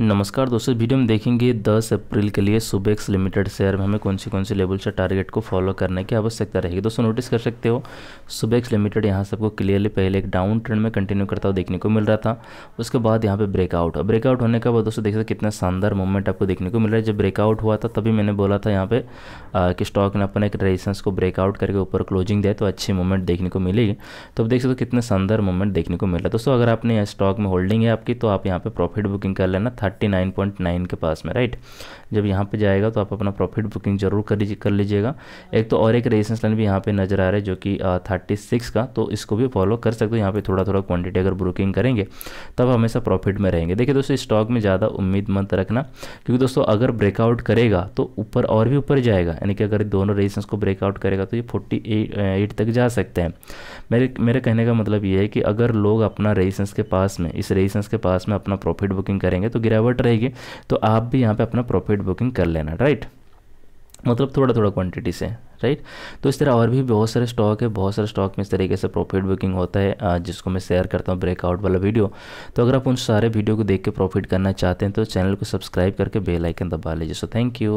नमस्कार दोस्तों वीडियो में देखेंगे 10 अप्रैल के लिए सुबेक्स लिमिटेड शेयर में हमें कौन सी कौन सी लेवल से टारगेट को फॉलो करने की आवश्यकता रहेगी दोस्तों नोटिस कर सकते हो सुबेक्स लिमिटेड यहाँ से आपको क्लियरली पहले एक डाउन ट्रेंड में कंटिन्यू करता हुआ देखने को मिल रहा था उसके बाद यहाँ पर ब्रेकआउट ब्रेकआउट होने के बाद दोस्तों देखिए कितना शानदार मूवमेंट आपको देखने को मिल रहा है जब ब्रेकआउट हुआ था तभी मैंने बोला था यहाँ पे कि स्टॉक ने अपने एक रेजिस्टेंस को ब्रेकआउट करके ऊपर क्लोजिंग दिया तो अच्छी मूवमेंट देखने को मिली तो अब देख सकते हो कितना शानदार मूवमेंट देखने को मिल रहा है दोस्तों अगर आपने स्टॉक में होल्डिंग है आपकी तो आप यहाँ पर प्रॉफिट बुकिंग कर लेना थर्टी नाइन पॉइंट नाइन के पास में राइट जब यहाँ पे जाएगा तो आप अपना प्रॉफिट बुकिंग जरूर कर लीजिए कर लीजिएगा एक तो और एक रेजिस्टेंस लाइन भी यहाँ पे नजर आ रहा है जो कि थर्टी सिक्स का तो इसको भी फॉलो कर सकते हो यहाँ पे थोड़ा थोड़ा क्वांटिटी अगर बुकिंग करेंगे तब हमेशा प्रॉफिट में रहेंगे देखिए दोस्तों स्टॉक में ज़्यादा उम्मीद मत रखना क्योंकि दोस्तों अगर ब्रेकआउट करेगा तो ऊपर और भी ऊपर जाएगा यानी कि अगर दोनों रेजिस्टेंस को ब्रेकआउट करेगा तो ये फोर्टी एट तक जा सकते हैं मेरे मेरे कहने का मतलब ये है कि अगर लोग अपना रेजिस्टेंस के पास में इस रेजिस्टेंस के पास में अपना प्रॉफिट बुकिंग करेंगे तो गिरावट रहेगी तो आप भी यहाँ पर अपना प्रॉफिट बुकिंग कर लेना राइट मतलब थोड़ा थोड़ा क्वांटिटी से राइट तो इस तरह और भी बहुत सारे स्टॉक है बहुत सारे स्टॉक में इस तरीके से प्रॉफिट बुकिंग होता है जिसको मैं शेयर करता हूँ ब्रेकआउट वाला वीडियो तो अगर आप उन सारे वीडियो को देख के प्रॉफिट करना चाहते हैं तो चैनल को सब्सक्राइब करके बेल आइकन दबा लीजिए सो थैंक यू